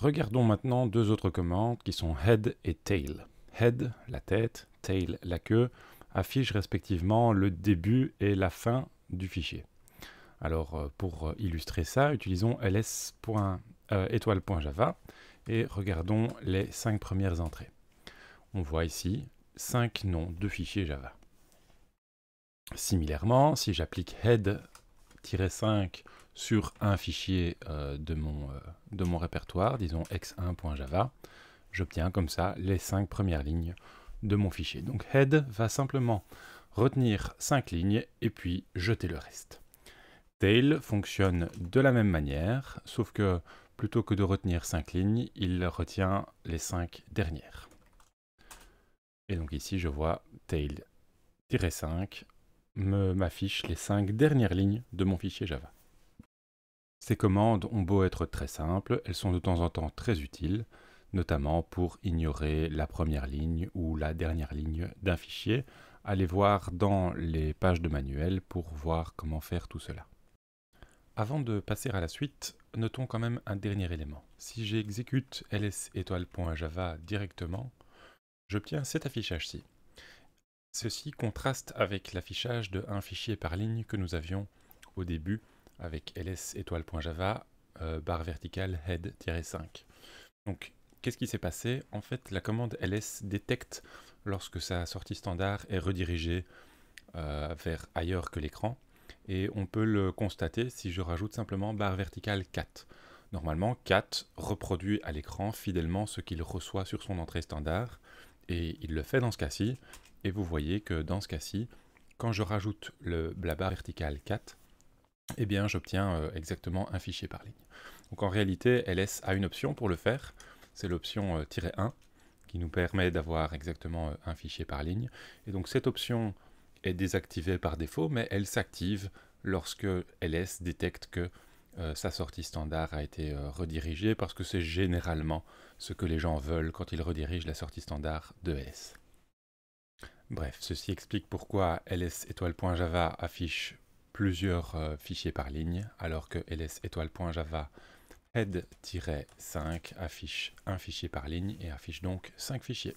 Regardons maintenant deux autres commandes qui sont head et tail. Head, la tête, tail, la queue, affichent respectivement le début et la fin du fichier. Alors euh, pour euh, illustrer ça, utilisons ls.étoile.java euh, et regardons les cinq premières entrées. On voit ici cinq noms de fichiers Java. Similairement, si j'applique head-5 sur un fichier euh, de, mon, euh, de mon répertoire, disons x1.java, j'obtiens comme ça les cinq premières lignes de mon fichier. Donc head va simplement retenir cinq lignes et puis jeter le reste. Tail fonctionne de la même manière, sauf que plutôt que de retenir cinq lignes, il retient les cinq dernières. Et donc ici, je vois tail-5 m'affiche les cinq dernières lignes de mon fichier Java. Ces commandes ont beau être très simples, elles sont de temps en temps très utiles, notamment pour ignorer la première ligne ou la dernière ligne d'un fichier. Allez voir dans les pages de manuel pour voir comment faire tout cela. Avant de passer à la suite, notons quand même un dernier élément. Si j'exécute ls-étoile.java directement, j'obtiens cet affichage-ci. Ceci contraste avec l'affichage de un fichier par ligne que nous avions au début avec ls étoile.java euh, barre verticale head-5. Donc, qu'est-ce qui s'est passé En fait, la commande ls détecte lorsque sa sortie standard est redirigée euh, vers ailleurs que l'écran. Et on peut le constater si je rajoute simplement barre verticale 4. Normalement, cat reproduit à l'écran fidèlement ce qu'il reçoit sur son entrée standard, et il le fait dans ce cas-ci, et vous voyez que dans ce cas-ci, quand je rajoute le barre verticale cat, eh bien j'obtiens euh, exactement un fichier par ligne. Donc en réalité, ls a une option pour le faire, c'est l'option "-1", euh, qui nous permet d'avoir exactement euh, un fichier par ligne. Et donc cette option est désactivée par défaut, mais elle s'active lorsque ls détecte que sa sortie standard a été redirigée, parce que c'est généralement ce que les gens veulent quand ils redirigent la sortie standard de ls. Bref, ceci explique pourquoi ls étoile.java affiche plusieurs euh, fichiers par ligne, alors que ls étoile.java head-5 affiche un fichier par ligne et affiche donc 5 fichiers.